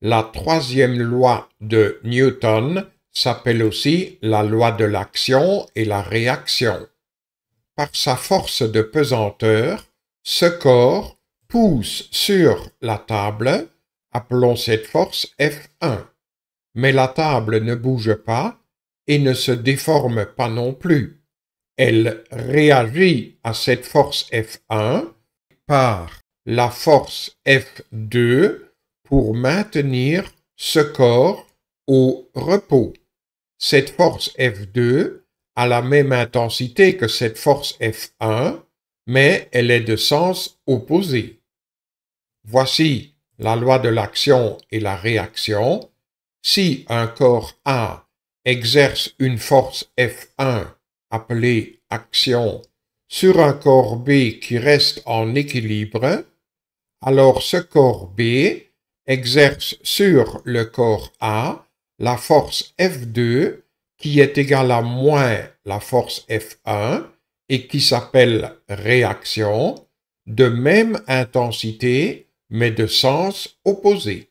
La troisième loi de Newton s'appelle aussi la loi de l'action et la réaction. Par sa force de pesanteur, ce corps pousse sur la table, appelons cette force F1. Mais la table ne bouge pas et ne se déforme pas non plus. Elle réagit à cette force F1 par la force F2 pour maintenir ce corps au repos. Cette force F2 a la même intensité que cette force F1, mais elle est de sens opposé. Voici la loi de l'action et la réaction. Si un corps A exerce une force F1 appelée action sur un corps B qui reste en équilibre, alors ce corps B exerce sur le corps A la force F2 qui est égale à moins la force F1 et qui s'appelle réaction, de même intensité mais de sens opposé.